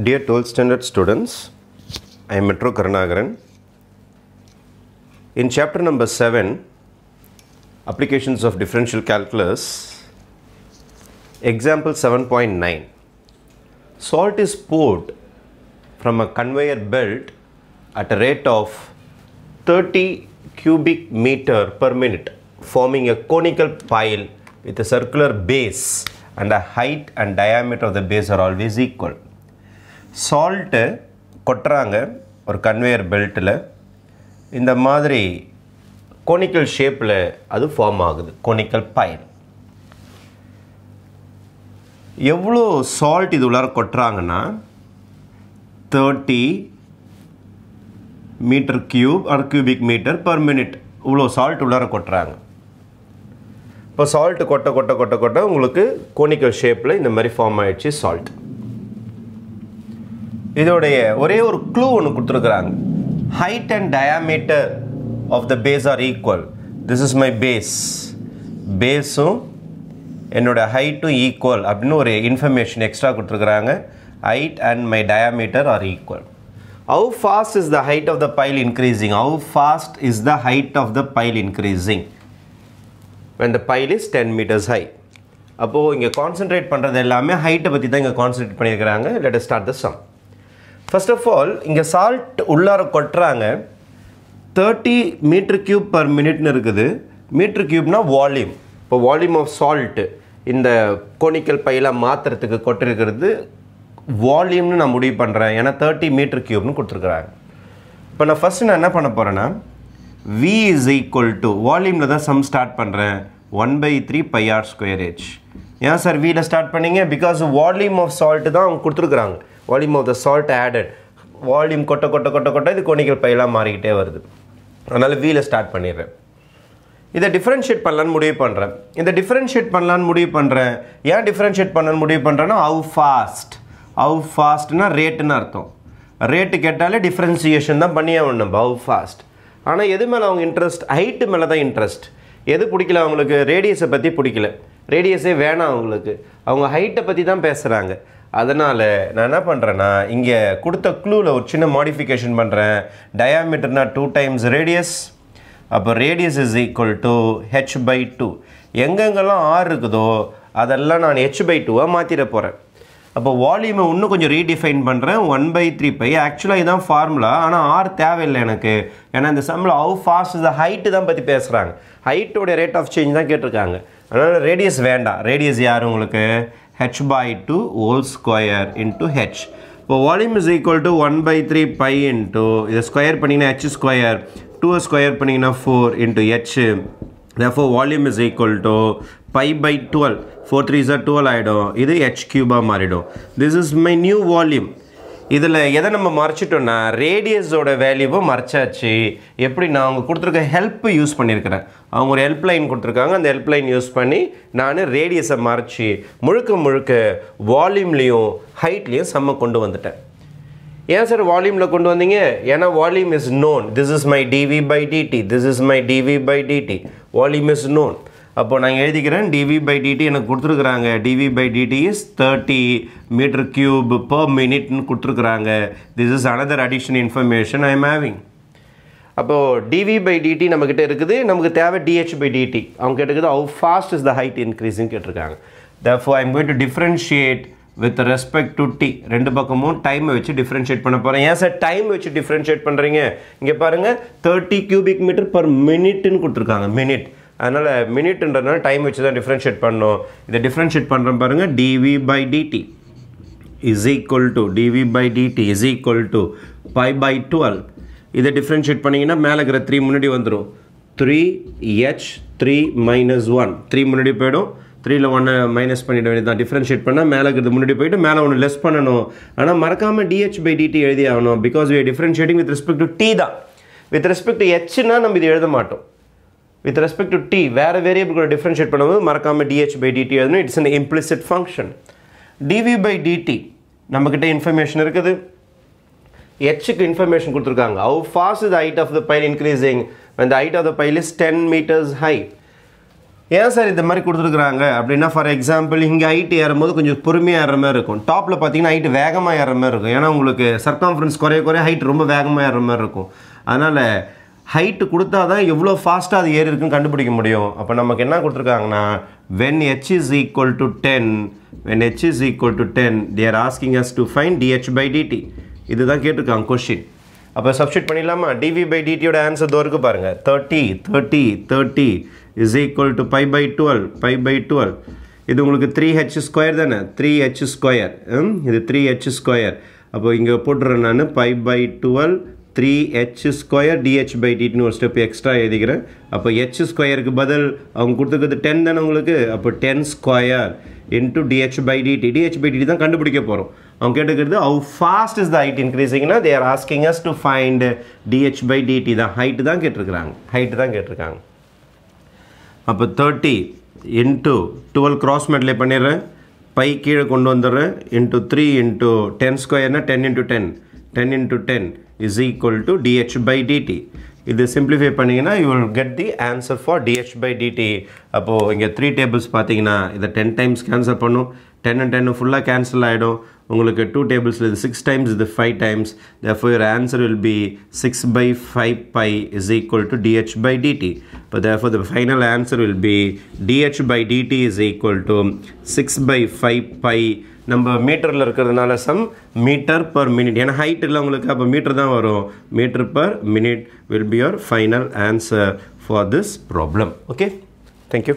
Dear 12th standard students, I am Metro Karanagaran. In chapter number 7, Applications of Differential Calculus, example 7.9. Salt is poured from a conveyor belt at a rate of 30 cubic meter per minute, forming a conical pile with a circular base and the height and diameter of the base are always equal. Salt கொட்டுறாங்க ஒரு conveyor பெல்ட்டில் இந்த மாதிரி conical ஷேப்பில் அது form ஆகுது conical file எவ்வளோ salt இது உள்ளார கொட்டுறாங்கன்னா thirty meter cube or cubic meter per minute இவ்வளோ சால்ட் உள்ளார கொட்டுறாங்க இப்போ சால்ட்டு கொட்ட கொட்ட கொட்ட கொட்ட உங்களுக்கு கோனிக்கல் ஷேப்பில் இந்த மாதிரி ஃபார்ம் ஆகிடுச்சு சால்ட் இதோடைய ஒரே ஒரு க்ளூ ஒன்று கொடுத்துருக்குறாங்க height and diameter of the base are equal this is my base பேஸும் என்னோடய ஹைட்டும் ஈக்குவல் அப்படின்னு ஒரு இன்ஃபர்மேஷன் எக்ஸ்ட்ரா கொடுத்துருக்குறாங்க height and my diameter are equal how fast is the height of the pile increasing how fast is the height of the pile increasing when the pile is ten meters high அப்போது இங்கே concentrate பண்ணுறது எல்லாமே ஹைட்டை பற்றி தான் இங்கே concentrate பண்ணியிருக்கிறாங்க let start the song first of all இங்கே சால்ட் உள்ளார கொட்டுறாங்க தேர்ட்டி மீட்ரு க்யூப் பர் மினிட்னு இருக்குது மீட்ரு க்யூப்னால் வால்யூம் இப்போ வால்யூம் ஆஃப் சால்ட்டு இந்த கோனிக்கல் பையில மாற்றுறதுக்கு கொட்டிருக்கிறது வால்யூம்னு நான் முடிவு பண்ணுறேன் ஏன்னா தேர்ட்டி மீட்ரு க்யூப்னு கொடுத்துருக்குறாங்க இப்போ நான் ஃபஸ்ட்டு நான் என்ன பண்ண போகிறேன்னா வி இஸ் ஈக்குவல் டு வால்யூமில் தான் சம் ஸ்டார்ட் பண்ணுறேன் one by three pi r square h ஏன் சார் வீல ஸ்டார்ட் பண்ணீங்க பிகாஸ் வால்யூம் ஆஃப் சால்ட்டு தான் அவங்க கொடுத்துருக்குறாங்க volume of the salt added volume கொட்ட கொட்ட கொட்ட கொட்ட இது கோணிக்கல் பையெல்லாம் மாறிக்கிட்டே வருது அதனால் வீலை ஸ்டார்ட் பண்ணிடுறேன் இதை டிஃப்ரென்ஷியேட் பண்ணலான்னு முடிவு பண்ணுறேன் இதை டிஃப்ரென்ஷியேட் பண்ணலான்னு முடிவு பண்ணுறேன் ஏன் டிஃப்ரென்ஷியேட் பண்ணலான்னு முடிவு பண்ணுறேன்னா அவு ஃபாஸ்ட் அவு ஃபாஸ்ட்னா ரேட்டுன்னு அர்த்தம் ரேட்டு கேட்டாலே டிஃப்ரென்சியேஷன் தான் பண்ணியே ஆகணும் நம்ம அவு ஃபாஸ்ட் ஆனால் எது மேலே அவங்க இன்ட்ரெஸ்ட் ஹைட்டு மேலே தான் இன்ட்ரெஸ்ட் எது பிடிக்கல அவங்களுக்கு ரேடியஸை பற்றி பிடிக்கல ரேடியஸே வேணாம் அவங்களுக்கு அவங்க ஹைட்டை பற்றி தான் பேசுகிறாங்க அதனால் நான் என்ன பண்ணுறேன்னா இங்கே கொடுத்த க்ளூவில் ஒரு சின்ன மாடிஃபிகேஷன் பண்ணுறேன் டயாமீட்டர்னா டூ டைம்ஸ் ரேடியஸ் அப்போ radius is equal to h by two எங்கெங்கெல்லாம் ஆறு இருக்குதோ அதெல்லாம் நான் ஹெச் பை டூவாக மாற்றிட போகிறேன் அப்போ வால்யூமை இன்னும் கொஞ்சம் ரீடிஃபைன் பண்ணுறேன் ஒன் பை த்ரீ பை ஆக்சுவலாக இதுதான் ஃபார்முலா ஆனால் ஆர் தேவையில்லை எனக்கு ஏன்னா இந்த சம்மில் ஹவு ஃபாஸ்ட் இஸ் ஹைட்டு தான் பற்றி பேசுகிறாங்க ஹைட்டோடைய ரேட் ஆஃப் சேஞ்ச் தான் கேட்டிருக்காங்க அதனால் ரேடியஸ் வேண்டாம் ரேடியஸ் யார் உங்களுக்கு h by 2 whole square into h. இப்போ volume is equal to one by three pi into இதை ஸ்கொயர் பண்ணிங்கன்னா ஹெச் ஸ்கொயர் டூ ஸ்கொயர் பண்ணிங்கன்னா four into h therefore volume is equal to pi by 12 4 3 is 12 ஆகிடும் இது h cube மாறிடும் this is my new volume இதில் எதை நம்ம மறைச்சிட்டோம்னா ரேடியஸோட வேல்யூவை மறைச்சாச்சு எப்படி நான் அவங்க கொடுத்துருக்க ஹெல்ப் யூஸ் பண்ணியிருக்கிறேன் அவங்க ஒரு ஹெல்ப்லைன் கொடுத்துருக்காங்க அந்த ஹெல்ப்லைன் யூஸ் பண்ணி நான் ரேடியஸை மறைச்சி முழுக்க முழுக்க வால்யூம்லேயும் ஹைட்லேயும் செம்ம கொண்டு வந்துட்டேன் ஏன் சார் வால்யூமில் கொண்டு வந்தீங்க ஏன்னா volume is known this is my dv by dt this is my dv by dt volume is known அப்போது நான் எழுதிக்கிறேன் டிவி பை டிடி எனக்கு கொடுத்துருக்குறாங்க dv by DD is thirty meter cube per மினிட்னு கொடுத்துருக்குறாங்க this is another additional information I am having அப்போது dv by dt நம்மக்கிட்ட இருக்குது நமக்கு தேவை டிஹெச் பை டிடி அவங்க கேட்டுக்குது how fast is the height increasing கேட்டிருக்காங்க த ஃபோ I'm going to differentiate with respect to t ரெண்டு பக்கமும் டைமை வச்சு டிஃப்ரென்ஷியேட் பண்ண போகிறேன் ஏன் சார் டைம் வச்சு டிஃப்ரென்ஷியேட் பண்ணுறீங்க இங்கே பாருங்கள் தேர்ட்டி கியூபிக் மீட்டர் பர் மினிட்னு கொடுத்துருக்காங்க மினிட் அதனால் மினிட்ன்றதுனால டைம் வச்சு தான் டிஃப்ரென்ஷியேட் பண்ணோம் இதை டிஃப்ரென்ஷியேட் பண்ணுற பாருங்கள் dv by DD is equal to dv by DD is equal to pi by twelve இதை டிஃப்ரென்ஷியேட் பண்ணிங்கன்னா மேலே இருக்கிற த்ரீ முன்னாடி வந்துடும் three h three minus one three முன்னாடி போயிடும் த்ரீயில் ஒன்று மைனஸ் பண்ணிட வேண்டியது தான் டிஃப்ரென்ஷியேட் பண்ணால் மேலே இருக்கிறது முன்னாடி போயிட்டு மேலே ஒன்று லெஸ் பண்ணணும் ஆனால் மறக்காமல் டிஹெச் பை டிடி எழுதி ஆகணும் because we differentiating with respect to t தான் வித் ரெஸ்பெக்ட் ஹெச்னா நம்ம இது எழுத மாட்டோம் வித் ரெஸ்பெக்ட் டு டி வேறு வேரியபிள் கூட டிஃப்ரென்ஷியேட் பண்ணும்போது மறக்காமல் டிஹெச் பை டிடி எழுதணும் it's an implicit function dv by dt நம்மக்கிட்ட இன்ஃபர்மேஷன் இருக்குது ஹெச்சுக்கு இன்ஃபர்மேஷன் கொடுத்துருக்காங்க how fast the height of the pile increasing அந்த height of the pile is ten meters high ஏன் சார் இந்த மாதிரி கொடுத்துருக்குறாங்க அப்படின்னா ஃபார் எக்ஸாம்பிள் இங்கே ஹைட் ஏறும்போது கொஞ்சம் பொறுமையாக ஏற மாதிரி இருக்கும் டாப்பில் பார்த்தீங்கன்னா ஹைட் வேகமாக ஏற மாதிரி இருக்கும் ஏன்னா உங்களுக்கு சர்க்கான்ஃபரன்ஸ் குறைய குறைய ஹைட் ரொம்ப வேகமாக ஏற மாதிரி இருக்கும் அதனால் ஹைட்டு கொடுத்தா தான் எவ்வளோ ஃபாஸ்ட்டாக அது ஏறி இருக்குன்னு கண்டுபிடிக்க முடியும் அப்போ நமக்கு என்ன கொடுத்துருக்காங்கன்னா when h is equal to ten when h is equal to ten they're asking us to find dh by dt இதுதான் கேட்டிருக்காங்க கொஷின் அப்போ சப்ஸ்டியூட் பண்ணிடலாமா டிவி பை டிடியோட ஆன்சர் தோ பாருங்கள் thirty thirty thirty is equal to pi by twelve pi by twelve இது உங்களுக்கு three h square தானே three h square இது த்ரீ ஹெச் ஸ்கொயர் அப்போ இங்கே போட்டுறேன் நான் pi by twelve three h square dh by டிடின்னு ஒரு ஸ்டெப் எக்ஸ்ட்ரா எழுதிக்கிறேன் அப்போ ஹெச் ஸ்கொயருக்கு பதில் அவங்க கொடுத்துருக்குறது டென் தானே உங்களுக்கு அப்போ ten square into dh by dt dh by dt தான் கண்டுபிடிக்க போகிறோம் அவங்க கேட்டுக்கிறது how fast is the height இன்க்ரீஸிங்னா they're asking us to find dh by dt தான் ஹைட்டு தான் கேட்டிருக்கிறாங்க ஹைட்டு தான் கேட்டிருக்காங்க அப்போ தேர்ட்டி இன்ட்டு டுவெல் கிராஸ் மெட்லே பண்ணிடுறேன் பை கீழே கொண்டு வந்துடுறேன் இன்ட்டு த்ரீ இன்ட்டு டென் ஸ்கொயர்னால் ten into ten ten into ten is equal to DH by dt இது சிம்பிளிஃபை பண்ணிங்கன்னா you will get the answer for d h by d t அப்போது இங்கே த்ரீ டேபிள்ஸ் பார்த்தீங்கன்னா இதை டென் டைம்ஸ் கேன்சல் பண்ணும் டென் அண்ட் டென் ஃபுல்லாக கேன்சல் ஆகிடும் உங்களுக்கு டூ டேபிள்ஸில் இது சிக்ஸ் டைம்ஸ் இது five times therefore your answer will be six by five by is equal to DH by d t இப்போ therefore the final answer will be d h by DD is equal to six by five by நம்ம மீட்டரில் இருக்கிறதுனால some metre per minute ஏன்னா height இல்லை உங்களுக்கு அப்போ metre தான் வரும் metre per minute will be your final answer for this problem okay thank you